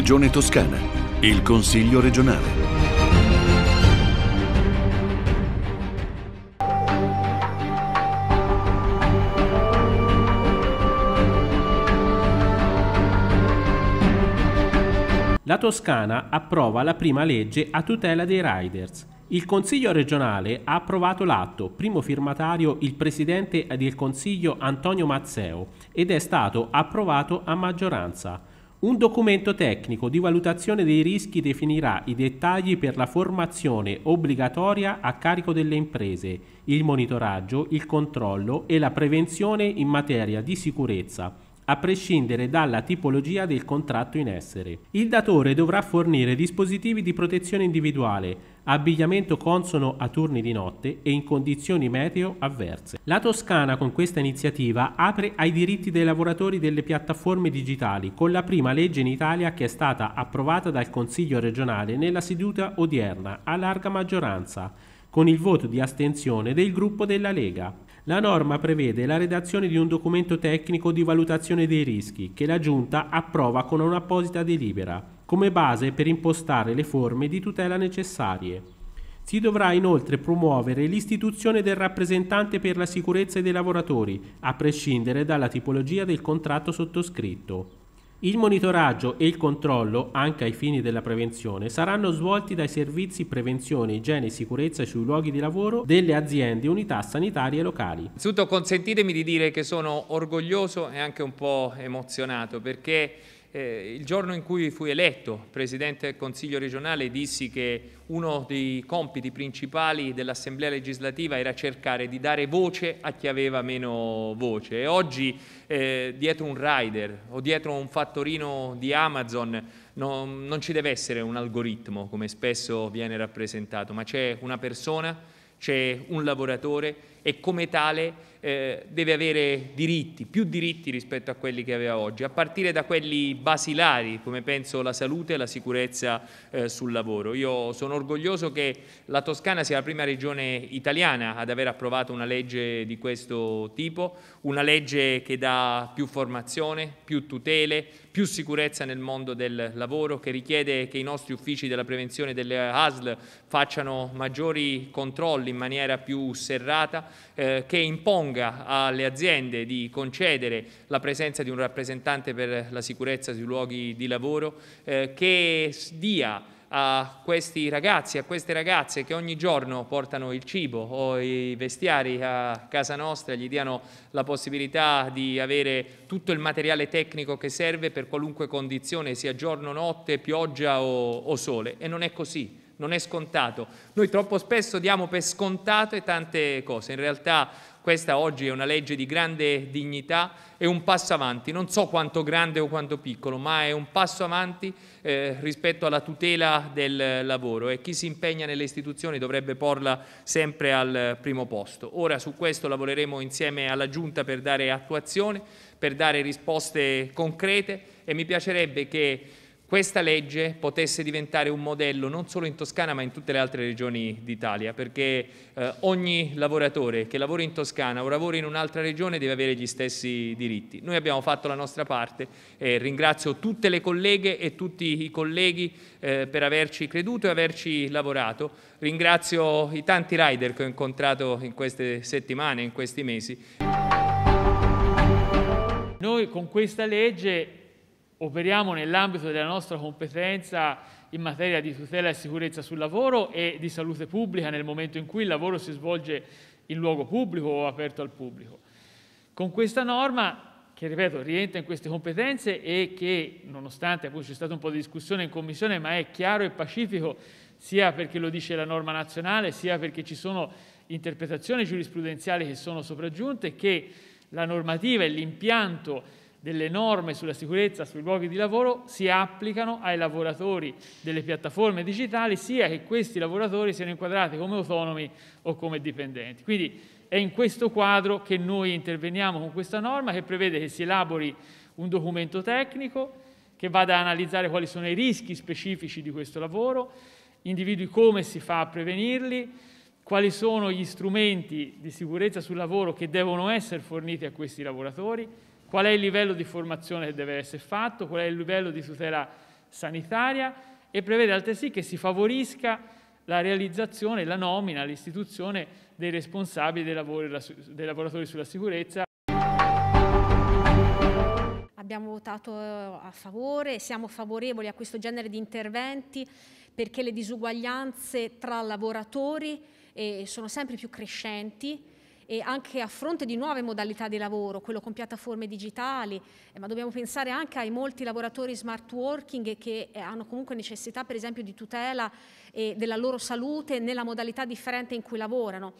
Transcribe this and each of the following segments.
Regione Toscana, il Consiglio regionale. La Toscana approva la prima legge a tutela dei riders. Il Consiglio regionale ha approvato l'atto, primo firmatario il presidente del Consiglio Antonio Mazzeo, ed è stato approvato a maggioranza. Un documento tecnico di valutazione dei rischi definirà i dettagli per la formazione obbligatoria a carico delle imprese, il monitoraggio, il controllo e la prevenzione in materia di sicurezza a prescindere dalla tipologia del contratto in essere. Il datore dovrà fornire dispositivi di protezione individuale, abbigliamento consono a turni di notte e in condizioni meteo avverse. La Toscana con questa iniziativa apre ai diritti dei lavoratori delle piattaforme digitali con la prima legge in Italia che è stata approvata dal Consiglio regionale nella seduta odierna a larga maggioranza con il voto di astensione del gruppo della Lega. La norma prevede la redazione di un documento tecnico di valutazione dei rischi che la Giunta approva con un'apposita delibera, come base per impostare le forme di tutela necessarie. Si dovrà inoltre promuovere l'istituzione del rappresentante per la sicurezza dei lavoratori, a prescindere dalla tipologia del contratto sottoscritto. Il monitoraggio e il controllo, anche ai fini della prevenzione, saranno svolti dai servizi prevenzione, igiene e sicurezza sui luoghi di lavoro delle aziende e unità sanitarie locali. Innanzitutto consentitemi di dire che sono orgoglioso e anche un po' emozionato perché eh, il giorno in cui fui eletto Presidente del Consiglio regionale dissi che uno dei compiti principali dell'Assemblea legislativa era cercare di dare voce a chi aveva meno voce e oggi eh, dietro un rider o dietro un fattorino di Amazon no, non ci deve essere un algoritmo come spesso viene rappresentato, ma c'è una persona, c'è un lavoratore e come tale eh, deve avere diritti, più diritti rispetto a quelli che aveva oggi, a partire da quelli basilari, come penso la salute e la sicurezza eh, sul lavoro. Io sono orgoglioso che la Toscana sia la prima regione italiana ad aver approvato una legge di questo tipo, una legge che dà più formazione, più tutele, più sicurezza nel mondo del lavoro, che richiede che i nostri uffici della prevenzione delle ASL facciano maggiori controlli in maniera più serrata, eh, che impongono imponga alle aziende di concedere la presenza di un rappresentante per la sicurezza sui luoghi di lavoro, eh, che dia a questi ragazzi, a queste ragazze che ogni giorno portano il cibo o i vestiari a casa nostra, gli diano la possibilità di avere tutto il materiale tecnico che serve per qualunque condizione, sia giorno, notte, pioggia o, o sole. E non è così, non è scontato. Noi troppo spesso diamo per scontate tante cose, in realtà questa oggi è una legge di grande dignità, e un passo avanti, non so quanto grande o quanto piccolo, ma è un passo avanti eh, rispetto alla tutela del lavoro e chi si impegna nelle istituzioni dovrebbe porla sempre al primo posto. Ora su questo lavoreremo insieme alla Giunta per dare attuazione, per dare risposte concrete e mi piacerebbe che questa legge potesse diventare un modello non solo in Toscana ma in tutte le altre regioni d'Italia, perché eh, ogni lavoratore che lavora in Toscana o lavora in un'altra regione deve avere gli stessi diritti. Noi abbiamo fatto la nostra parte e ringrazio tutte le colleghe e tutti i colleghi eh, per averci creduto e averci lavorato. Ringrazio i tanti rider che ho incontrato in queste settimane, in questi mesi. Noi con questa legge operiamo nell'ambito della nostra competenza in materia di tutela e sicurezza sul lavoro e di salute pubblica nel momento in cui il lavoro si svolge in luogo pubblico o aperto al pubblico. Con questa norma, che ripeto rientra in queste competenze e che, nonostante c'è stata un po' di discussione in Commissione, ma è chiaro e pacifico sia perché lo dice la norma nazionale, sia perché ci sono interpretazioni giurisprudenziali che sono sopraggiunte, che la normativa e l'impianto delle norme sulla sicurezza sui luoghi di lavoro si applicano ai lavoratori delle piattaforme digitali, sia che questi lavoratori siano inquadrati come autonomi o come dipendenti. Quindi è in questo quadro che noi interveniamo con questa norma che prevede che si elabori un documento tecnico che vada a analizzare quali sono i rischi specifici di questo lavoro, individui come si fa a prevenirli, quali sono gli strumenti di sicurezza sul lavoro che devono essere forniti a questi lavoratori qual è il livello di formazione che deve essere fatto, qual è il livello di tutela sanitaria e prevede altresì che si favorisca la realizzazione, la nomina, l'istituzione dei responsabili dei, lavori, dei lavoratori sulla sicurezza. Abbiamo votato eh, a favore, siamo favorevoli a questo genere di interventi perché le disuguaglianze tra lavoratori eh, sono sempre più crescenti e anche a fronte di nuove modalità di lavoro, quello con piattaforme digitali, eh, ma dobbiamo pensare anche ai molti lavoratori smart working che eh, hanno comunque necessità per esempio di tutela eh, della loro salute nella modalità differente in cui lavorano.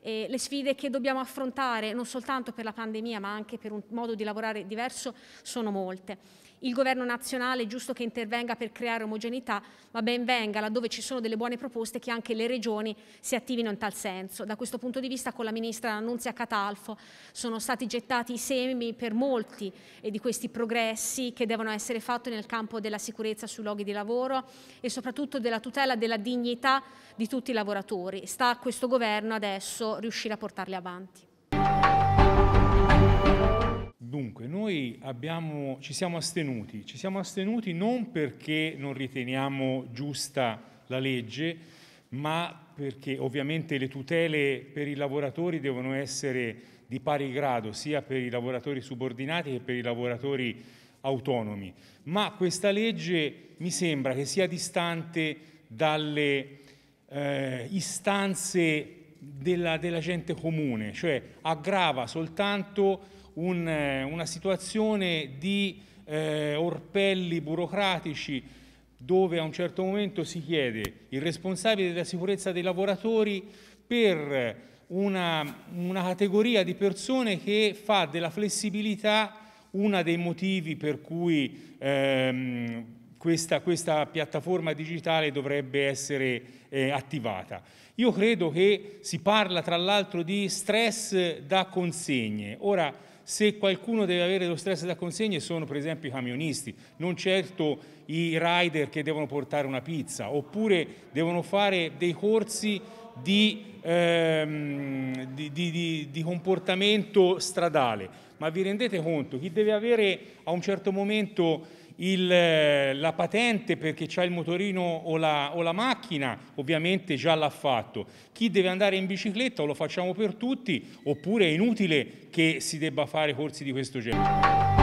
Eh, le sfide che dobbiamo affrontare non soltanto per la pandemia ma anche per un modo di lavorare diverso sono molte il governo nazionale è giusto che intervenga per creare omogeneità, ma ben venga laddove ci sono delle buone proposte che anche le regioni si attivino in tal senso. Da questo punto di vista con la ministra Annunzia Catalfo sono stati gettati i semi per molti eh, di questi progressi che devono essere fatti nel campo della sicurezza sui luoghi di lavoro e soprattutto della tutela della dignità di tutti i lavoratori. Sta a questo governo adesso riuscire a portarli avanti. noi abbiamo, ci siamo astenuti, ci siamo astenuti non perché non riteniamo giusta la legge, ma perché ovviamente le tutele per i lavoratori devono essere di pari grado sia per i lavoratori subordinati che per i lavoratori autonomi. Ma questa legge mi sembra che sia distante dalle eh, istanze della, della gente comune, cioè aggrava soltanto un, eh, una situazione di eh, orpelli burocratici dove a un certo momento si chiede il responsabile della sicurezza dei lavoratori per una, una categoria di persone che fa della flessibilità uno dei motivi per cui ehm, questa, questa, piattaforma digitale dovrebbe essere eh, attivata. Io credo che si parla tra l'altro di stress da consegne. Ora, se qualcuno deve avere lo stress da consegne sono per esempio i camionisti, non certo i rider che devono portare una pizza, oppure devono fare dei corsi di, ehm, di, di, di comportamento stradale ma vi rendete conto, chi deve avere a un certo momento il, la patente perché ha il motorino o la, o la macchina, ovviamente già l'ha fatto. Chi deve andare in bicicletta o lo facciamo per tutti, oppure è inutile che si debba fare corsi di questo genere.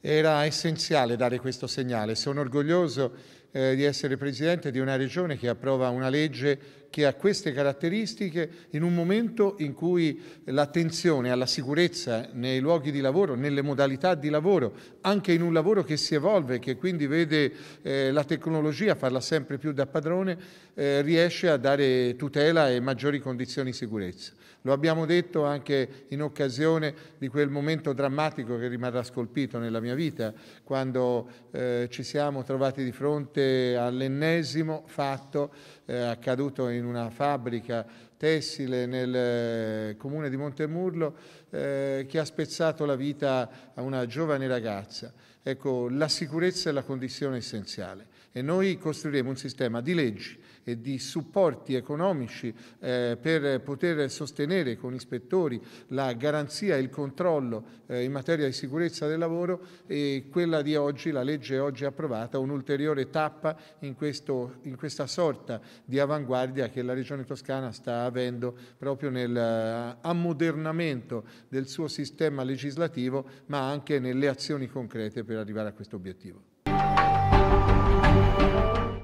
Era essenziale dare questo segnale. Sono orgoglioso eh, di essere presidente di una regione che approva una legge che ha queste caratteristiche in un momento in cui l'attenzione alla sicurezza nei luoghi di lavoro, nelle modalità di lavoro, anche in un lavoro che si evolve, che quindi vede eh, la tecnologia farla sempre più da padrone, eh, riesce a dare tutela e maggiori condizioni di sicurezza. Lo abbiamo detto anche in occasione di quel momento drammatico che rimarrà scolpito nella mia vita, quando eh, ci siamo trovati di fronte all'ennesimo fatto eh, accaduto in una fabbrica tessile nel eh, comune di Montemurlo eh, che ha spezzato la vita a una giovane ragazza. Ecco, la sicurezza è la condizione essenziale e noi costruiremo un sistema di leggi e di supporti economici eh, per poter sostenere con ispettori la garanzia e il controllo eh, in materia di sicurezza del lavoro e quella di oggi, la legge oggi approvata, un'ulteriore tappa in, questo, in questa sorta di avanguardia che la Regione Toscana sta avendo proprio nell'ammodernamento eh, del suo sistema legislativo ma anche nelle azioni concrete per arrivare a questo obiettivo.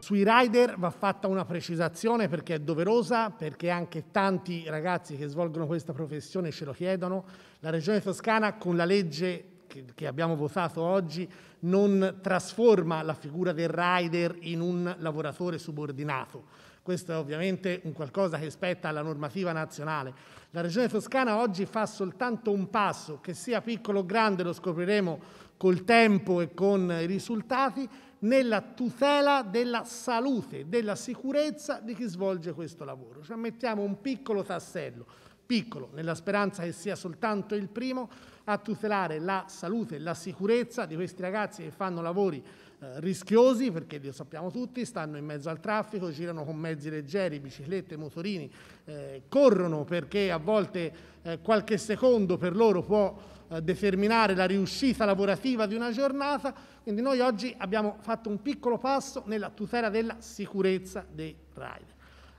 Sui rider va fatta una precisazione perché è doverosa, perché anche tanti ragazzi che svolgono questa professione ce lo chiedono. La Regione Toscana con la legge che abbiamo votato oggi non trasforma la figura del rider in un lavoratore subordinato. Questo è ovviamente un qualcosa che spetta alla normativa nazionale. La Regione Toscana oggi fa soltanto un passo, che sia piccolo o grande, lo scopriremo col tempo e con i risultati, nella tutela della salute, della sicurezza di chi svolge questo lavoro. Cioè mettiamo un piccolo tassello, piccolo, nella speranza che sia soltanto il primo, a tutelare la salute e la sicurezza di questi ragazzi che fanno lavori eh, rischiosi, perché lo sappiamo tutti, stanno in mezzo al traffico, girano con mezzi leggeri, biciclette, motorini, eh, corrono perché a volte eh, qualche secondo per loro può eh, determinare la riuscita lavorativa di una giornata, quindi noi oggi abbiamo fatto un piccolo passo nella tutela della sicurezza dei rider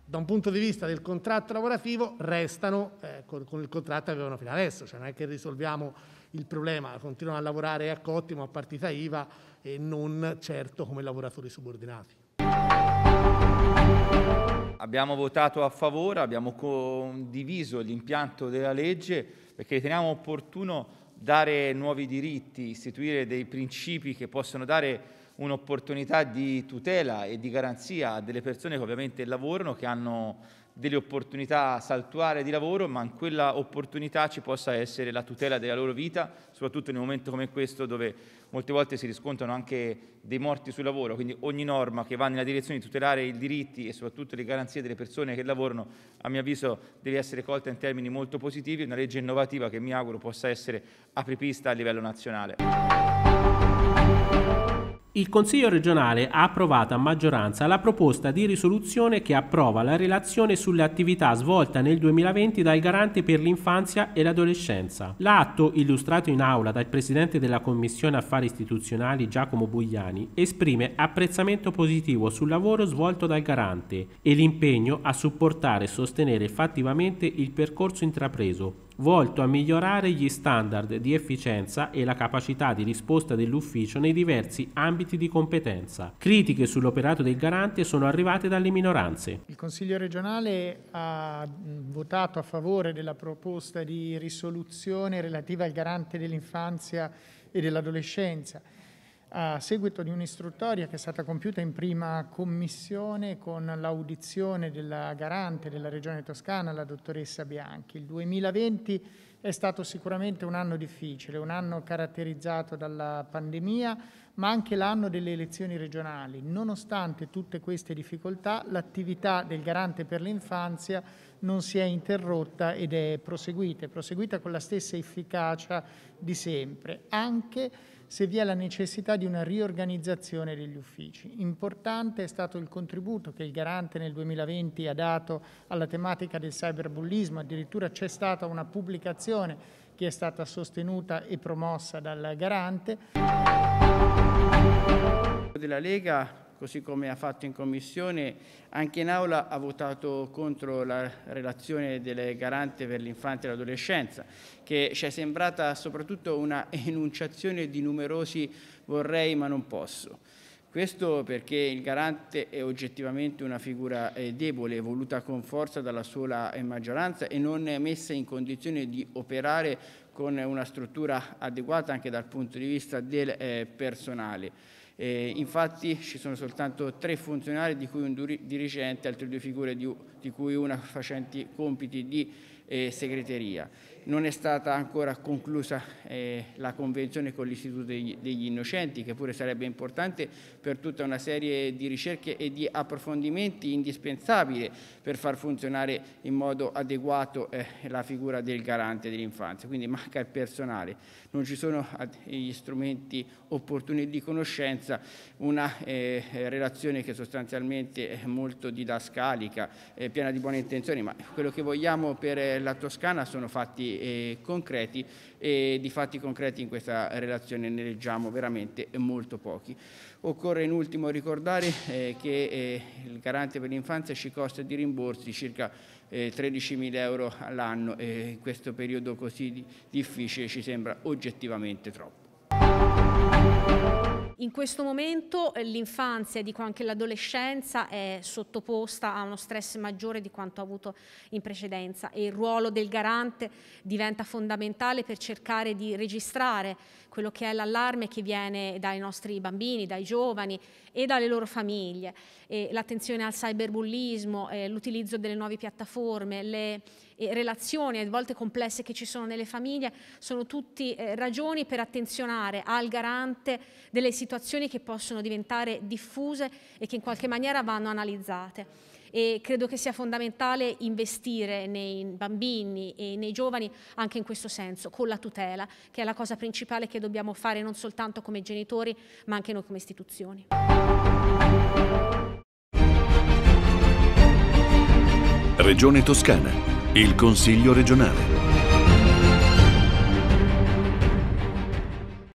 da un punto di vista del contratto lavorativo restano eh, con, con, il contratto che avevano fino adesso, cioè non è che risolviamo il problema, continuano a lavorare a Cottimo, a partita IVA e non certo come lavoratori subordinati. Abbiamo votato a favore, abbiamo condiviso l'impianto della legge perché riteniamo opportuno dare nuovi diritti, istituire dei principi che possono dare un'opportunità di tutela e di garanzia a delle persone che ovviamente lavorano, che hanno delle opportunità saltuarie di lavoro, ma in quella opportunità ci possa essere la tutela della loro vita, soprattutto in un momento come questo dove molte volte si riscontrano anche dei morti sul lavoro, quindi ogni norma che va nella direzione di tutelare i diritti e soprattutto le garanzie delle persone che lavorano, a mio avviso, deve essere colta in termini molto positivi, una legge innovativa che mi auguro possa essere apripista a livello nazionale. Il Consiglio regionale ha approvato a maggioranza la proposta di risoluzione che approva la relazione sulle attività svolta nel 2020 dal Garante per l'infanzia e l'adolescenza. L'atto, illustrato in aula dal Presidente della Commissione Affari Istituzionali Giacomo Bugliani, esprime apprezzamento positivo sul lavoro svolto dal Garante e l'impegno a supportare e sostenere fattivamente il percorso intrapreso volto a migliorare gli standard di efficienza e la capacità di risposta dell'ufficio nei diversi ambiti di competenza. Critiche sull'operato del garante sono arrivate dalle minoranze. Il Consiglio regionale ha votato a favore della proposta di risoluzione relativa al garante dell'infanzia e dell'adolescenza a seguito di un'istruttoria che è stata compiuta in prima commissione con l'audizione della garante della Regione Toscana, la dottoressa Bianchi. Il 2020 è stato sicuramente un anno difficile, un anno caratterizzato dalla pandemia, ma anche l'anno delle elezioni regionali. Nonostante tutte queste difficoltà, l'attività del garante per l'infanzia non si è interrotta ed è proseguita, è proseguita con la stessa efficacia di sempre, anche se vi è la necessità di una riorganizzazione degli uffici. Importante è stato il contributo che il Garante nel 2020 ha dato alla tematica del cyberbullismo, addirittura c'è stata una pubblicazione che è stata sostenuta e promossa dal Garante. Della Lega così come ha fatto in commissione, anche in aula ha votato contro la relazione del garante per l'infanzia e l'adolescenza, che ci è sembrata soprattutto una enunciazione di numerosi vorrei ma non posso. Questo perché il garante è oggettivamente una figura eh, debole, voluta con forza dalla sola eh, maggioranza e non è messa in condizione di operare con una struttura adeguata anche dal punto di vista del eh, personale. Eh, infatti ci sono soltanto tre funzionari di cui un dirigente, altre due figure di, di cui una facenti compiti di e segreteria. Non è stata ancora conclusa eh, la convenzione con l'Istituto degli, degli, Innocenti, che pure sarebbe importante per tutta una serie di ricerche e di approfondimenti indispensabili per far funzionare in modo adeguato eh, la figura del garante dell'infanzia. Quindi manca il personale, non ci sono gli strumenti opportuni di conoscenza, una eh, relazione che sostanzialmente è molto didascalica, eh, piena di buone intenzioni, ma quello che vogliamo per eh, la Toscana sono fatti eh, concreti e di fatti concreti in questa relazione ne leggiamo veramente molto pochi. Occorre in ultimo ricordare eh, che eh, il garante per l'infanzia ci costa di rimborsi circa 13.000 eh, euro all'anno e in questo periodo così difficile ci sembra oggettivamente troppo. In questo momento eh, l'infanzia e anche l'adolescenza è sottoposta a uno stress maggiore di quanto ha avuto in precedenza e il ruolo del garante diventa fondamentale per cercare di registrare quello che è l'allarme che viene dai nostri bambini, dai giovani e dalle loro famiglie. l'attenzione al cyberbullismo, eh, l'utilizzo delle nuove piattaforme, le e relazioni a volte complesse che ci sono nelle famiglie, sono tutti eh, ragioni per attenzionare al garante delle situazioni che possono diventare diffuse e che in qualche maniera vanno analizzate. E credo che sia fondamentale investire nei bambini e nei giovani anche in questo senso, con la tutela, che è la cosa principale che dobbiamo fare non soltanto come genitori, ma anche noi come istituzioni. Regione Toscana. Il Consiglio regionale.